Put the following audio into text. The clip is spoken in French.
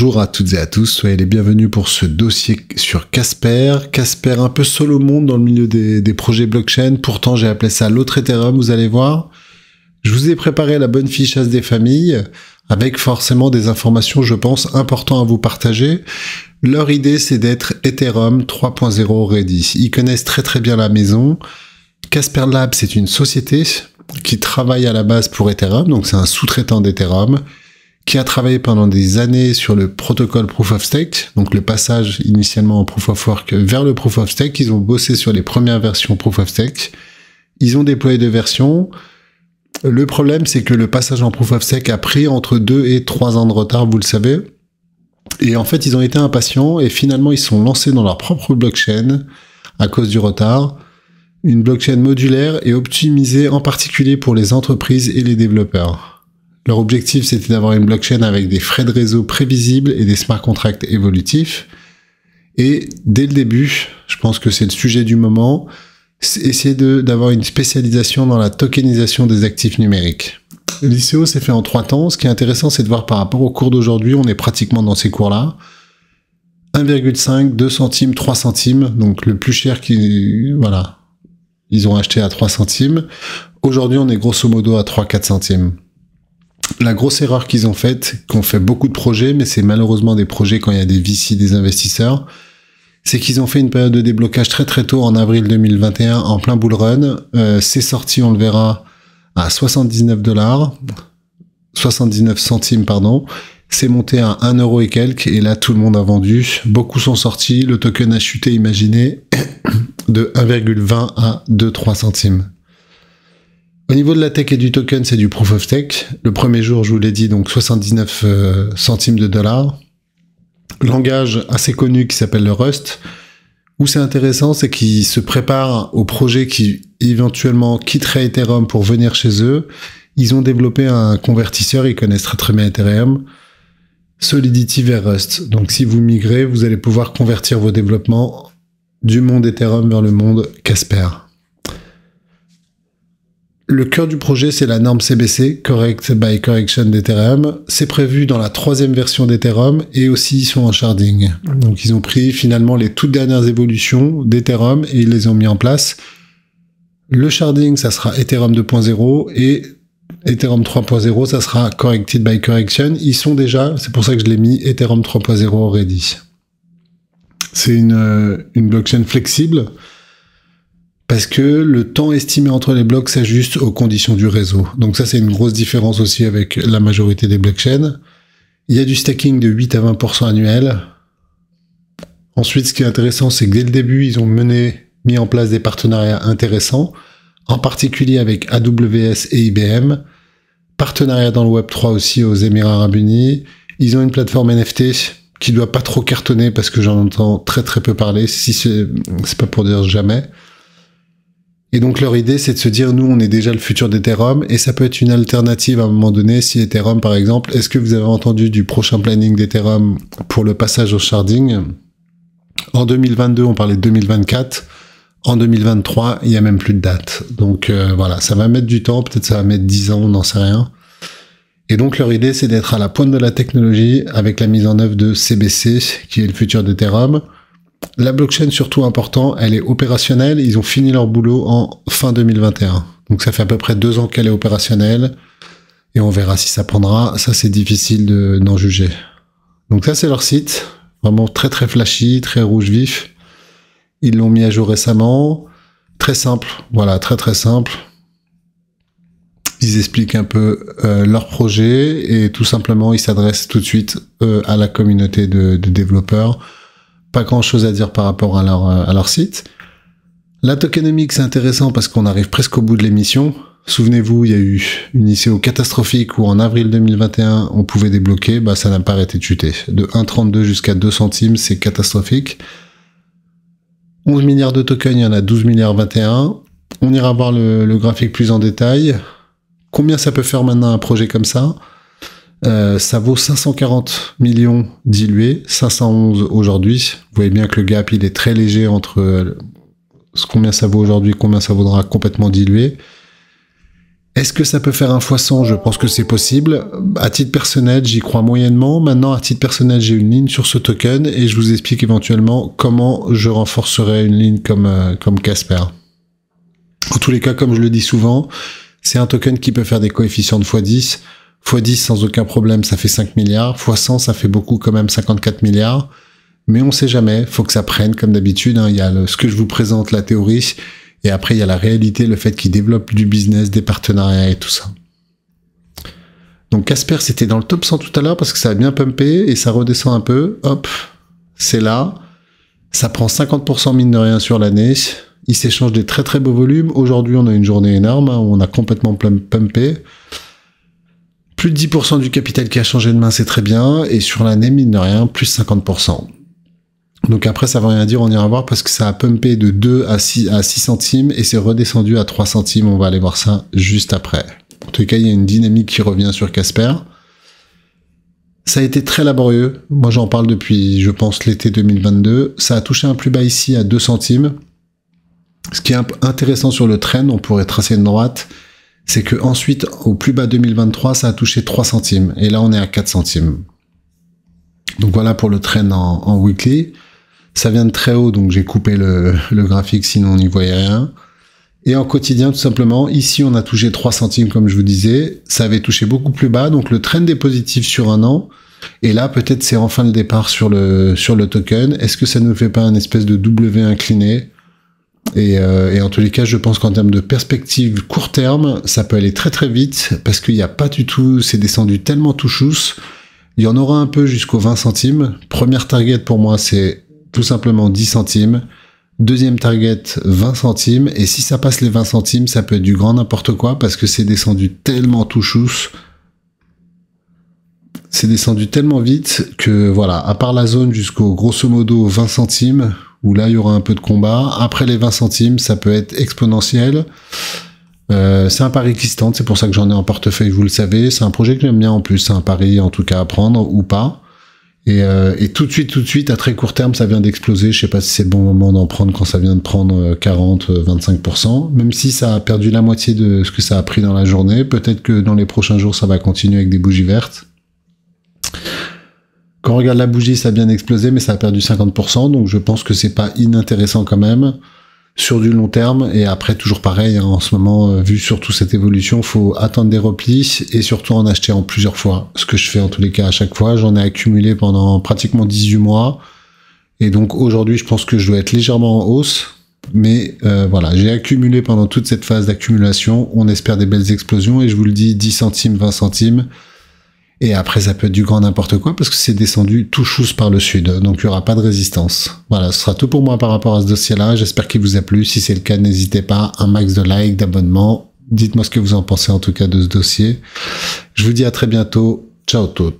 Bonjour à toutes et à tous, soyez les bienvenus pour ce dossier sur Casper. Casper un peu seul au monde dans le milieu des, projets blockchain, pourtant j'ai appelé ça l'autre Ethereum, vous allez voir. Je vous ai préparé la bonne fiche as des familles, avec forcément des informations, je pense, importantes à vous partager. Leur idée, c'est d'être Ethereum 3.0 ready. Ils connaissent très très bien la maison. Casper Lab, c'est une société qui travaille à la base pour Ethereum, donc c'est un sous-traitant d'Ethereum qui a travaillé pendant des années sur le protocole Proof of Stake, donc le passage initialement en Proof of Work vers le Proof of Stake. Ils ont bossé sur les premières versions Proof of Stake. Ils ont déployé deux versions. Le problème, c'est que le passage en Proof of Stake a pris entre deux et trois ans de retard, vous le savez. Et en fait, ils ont été impatients et finalement, ils sont lancés dans leur propre blockchain à cause du retard. Une blockchain modulaire et optimisée en particulier pour les entreprises et les développeurs. Leur objectif, c'était d'avoir une blockchain avec des frais de réseau prévisibles et des smart contracts évolutifs. Et dès le début, je pense que c'est le sujet du moment, essayer d'avoir une spécialisation dans la tokenisation des actifs numériques. L'ICO s'est fait en trois temps. Ce qui est intéressant, c'est de voir par rapport au cours d'aujourd'hui, on est pratiquement dans ces cours-là. 1,5, 2 centimes, 3 centimes, donc le plus cher qui, voilà, ils ont acheté à 3 centimes. Aujourd'hui, on est grosso modo à 3-4 centimes la grosse erreur qu'ils ont faite, qu'on fait beaucoup de projets, mais c'est malheureusement des projets quand il y a des VC, des investisseurs, c'est qu'ils ont fait une période de déblocage très très tôt en avril 2021 en plein bull run. Euh, c'est sorti, on le verra, à 79 dollars, 79 centimes pardon. C'est monté à 1 euro et quelques et là tout le monde a vendu. Beaucoup sont sortis, le token a chuté, imaginez, de 1,20 à 2-3 centimes. Au niveau de la tech et du token, c'est du proof of tech. Le premier jour, je vous l'ai dit, donc 79 euh, centimes de dollars. Langage assez connu qui s'appelle le Rust. Où c'est intéressant, c'est qu'ils se préparent au projet qui éventuellement quitterait Ethereum pour venir chez eux. Ils ont développé un convertisseur, ils connaissent très très bien Ethereum. Solidity vers Rust. Donc si vous migrez, vous allez pouvoir convertir vos développements du monde Ethereum vers le monde Casper. Le cœur du projet, c'est la norme CBC, Correct by Correction d'Ethereum. C'est prévu dans la troisième version d'Ethereum et aussi ils sont en sharding. Donc ils ont pris finalement les toutes dernières évolutions d'Ethereum et ils les ont mis en place. Le sharding, ça sera Ethereum 2.0 et Ethereum 3.0, ça sera Corrected by Correction. Ils sont déjà, c'est pour ça que je l'ai mis, Ethereum 3.0 ready. C'est une, euh, une blockchain flexible parce que le temps estimé entre les blocs s'ajuste aux conditions du réseau. Donc ça, c'est une grosse différence aussi avec la majorité des blockchains. Il y a du stacking de 8 à 20% annuel. Ensuite, ce qui est intéressant, c'est que dès le début, ils ont mené, mis en place des partenariats intéressants, en particulier avec AWS et IBM. Partenariat dans le Web3 aussi aux Émirats Arabes Unis. Ils ont une plateforme NFT qui doit pas trop cartonner parce que j'en entends très très peu parler, si c'est pas pour dire jamais. Et donc leur idée, c'est de se dire, nous, on est déjà le futur d'Ethereum, et ça peut être une alternative à un moment donné, si Ethereum, par exemple, est-ce que vous avez entendu du prochain planning d'Ethereum pour le passage au sharding En 2022, on parlait de 2024. En 2023, il n'y a même plus de date. Donc euh, voilà, ça va mettre du temps, peut-être ça va mettre 10 ans, on n'en sait rien. Et donc leur idée, c'est d'être à la pointe de la technologie avec la mise en œuvre de CBC, qui est le futur d'Ethereum la blockchain, surtout important, elle est opérationnelle. Ils ont fini leur boulot en fin 2021. Donc ça fait à peu près deux ans qu'elle est opérationnelle. Et on verra si ça prendra. Ça, c'est difficile d'en juger. Donc ça, c'est leur site. Vraiment très très flashy, très rouge vif. Ils l'ont mis à jour récemment. Très simple. Voilà, très très simple. Ils expliquent un peu euh, leur projet et tout simplement, ils s'adressent tout de suite euh, à la communauté de développeurs pas grand chose à dire par rapport euh, à leur, site. La tokenomics, c'est intéressant parce qu'on arrive presque au bout de l'émission. Souvenez-vous, il y a eu une ICO catastrophique où en avril 2021, on pouvait débloquer, bah, ça n'a pas arrêté de chuter. De 1,32 jusqu'à 2 centimes, c'est catastrophique. 11 milliards de tokens, il y en a 12 milliards 21. On ira voir le graphique plus en détail. Combien ça peut faire maintenant un projet comme ça? Euh, ça vaut 540 millions dilués, 511 aujourd'hui. Vous voyez bien que le gap, il est très léger entre euh, ce combien ça vaut aujourd'hui, combien ça vaudra complètement dilué. Est-ce que ça peut faire un fois 100 Je pense que c'est possible. À titre personnel, j'y crois moyennement. Maintenant, à titre personnel, j'ai une ligne sur ce token et je vous explique éventuellement comment je renforcerai une ligne comme euh, comme Casper. En tous les cas, comme je le dis souvent, c'est un token qui peut faire des coefficients de x10 x 10 sans aucun problème, ça fait 5 milliards, fois 100, ça fait beaucoup quand même, 54 milliards. Mais on sait jamais, faut que ça prenne comme d'habitude. Hein. Il y a ce que je vous présente, la théorie, et après il y a la réalité, le fait qu'ils développent du business, des partenariats et tout ça. Donc Casper, c'était dans le top 100 tout à l'heure parce que ça a bien pumpé et ça redescend un peu. Hop, c'est là. Ça prend 50% mine de rien sur l'année. Il s'échange des très très beaux volumes. Aujourd'hui, on a une journée énorme. Hein, on a complètement pumpé. Plus de 10% du capital qui a changé de main, c'est très bien. Et sur l'année, mine de rien, plus 50%. Donc après, ça veut rien dire, on ira voir parce que ça a pumpé de 2 à 6, à centimes et c'est redescendu à 3 centimes. On va aller voir ça juste après. En tout cas, il y a une dynamique qui revient sur Casper. Ça a été très laborieux. Moi, j'en parle depuis, je pense, l'été 2022. Ça a touché un plus bas ici à 2 centimes. Ce qui est intéressant sur le trend, on pourrait tracer une droite c'est que ensuite, au plus bas 2023, ça a touché 3 centimes. Et là, on est à 4 centimes. Donc voilà pour le trend en, weekly. Ça vient de très haut, donc j'ai coupé le, graphique, sinon on n'y voyait rien. Et en quotidien, tout simplement, ici, on a touché 3 centimes, comme je vous disais. Ça avait touché beaucoup plus bas, donc le trend est positif sur un an. Et là, peut-être c'est enfin le départ sur le, sur le token. Est-ce que ça ne fait pas un espèce de W incliné euh, et, en tous les cas, je pense qu'en termes de perspective court terme, ça peut aller très très vite parce qu'il n'y a pas du tout, c'est descendu tellement tout Il y en aura un peu jusqu'aux 20 centimes. Première target pour moi, c'est tout simplement 10 centimes. Deuxième target, 20 centimes. Et si ça passe les 20 centimes, ça peut être du grand n'importe quoi parce que c'est descendu tellement tout c'est descendu tellement vite que voilà, à part la zone jusqu'au grosso modo 20 centimes, où là il y aura un peu de combat. Après les 20 centimes, ça peut être exponentiel. Euh, c'est un pari existant, c'est pour ça que j'en ai en portefeuille, vous le savez. C'est un projet que j'aime bien en plus, c'est un pari en tout cas à prendre ou pas. Et, euh, et, tout de suite, tout de suite, à très court terme, ça vient d'exploser. Je sais pas si c'est le bon moment d'en prendre quand ça vient de prendre 40, euh, 25%. Même si ça a perdu la moitié de ce que ça a pris dans la journée, peut-être que dans les prochains jours, ça va continuer avec des bougies vertes. Quand on regarde la bougie, ça a bien explosé, mais ça a perdu 50%, donc je pense que c'est pas inintéressant quand même sur du long terme. Et après, toujours pareil, hein, en ce moment, euh, vu surtout cette évolution, faut attendre des replis et surtout en acheter en plusieurs fois. Ce que je fais en tous les cas à chaque fois, j'en ai accumulé pendant pratiquement 18 mois. Et donc aujourd'hui, je pense que je dois être légèrement en hausse. Mais euh, voilà, j'ai accumulé pendant toute cette phase d'accumulation. On espère des belles explosions et je vous le dis, 10 centimes, 20 centimes. Et après, ça peut être du grand n'importe quoi parce que c'est descendu tout chousse par le sud. Donc, il n'y aura pas de résistance. Voilà, ce sera tout pour moi par rapport à ce dossier-là. J'espère qu'il vous a plu. Si c'est le cas, n'hésitez pas. Un max de likes, d'abonnements. Dites-moi ce que vous en pensez en tout cas de ce dossier. Je vous dis à très bientôt. Ciao tout.